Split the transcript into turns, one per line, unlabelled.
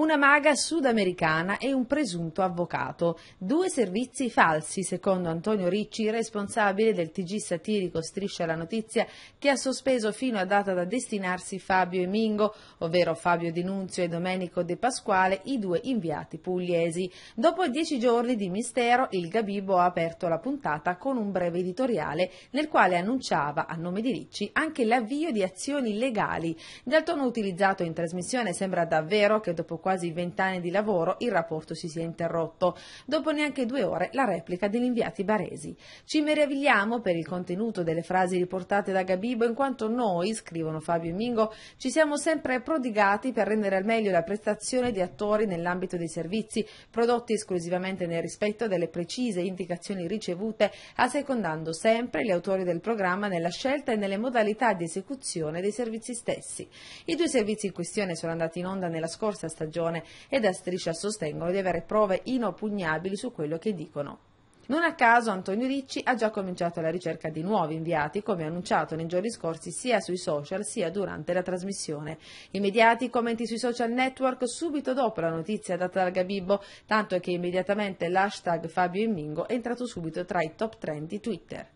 una maga sudamericana e un presunto avvocato. Due servizi falsi, secondo Antonio Ricci, responsabile del TG satirico Striscia la Notizia, che ha sospeso fino a data da destinarsi Fabio e Mingo, ovvero Fabio Dinunzio e Domenico De Pasquale, i due inviati pugliesi. Dopo dieci giorni di mistero, il Gabibo ha aperto la puntata con un breve editoriale nel quale annunciava, a nome di Ricci, anche l'avvio di azioni legali. Dal tono utilizzato in trasmissione sembra davvero che dopo quattro quasi vent'anni di lavoro il rapporto si sia interrotto. Dopo neanche due ore la replica degli inviati baresi. Ci meravigliamo per il contenuto delle frasi riportate da Gabibo in quanto noi, scrivono Fabio e Mingo, ci siamo sempre prodigati per rendere al meglio la prestazione di attori nell'ambito dei servizi, prodotti esclusivamente nel rispetto delle precise indicazioni ricevute, assecondando sempre gli autori del programma nella scelta e nelle modalità di esecuzione dei servizi stessi. I due servizi in questione sono andati in onda nella scorsa stagione stagione e da striscia sostengono di avere prove inoppugnabili su quello che dicono. Non a caso Antonio Ricci ha già cominciato la ricerca di nuovi inviati, come annunciato nei giorni scorsi sia sui social sia durante la trasmissione. Immediati commenti sui social network subito dopo la notizia data dal Gabibbo, tanto che immediatamente l'hashtag Fabio Immingo è entrato subito tra i top trend di Twitter.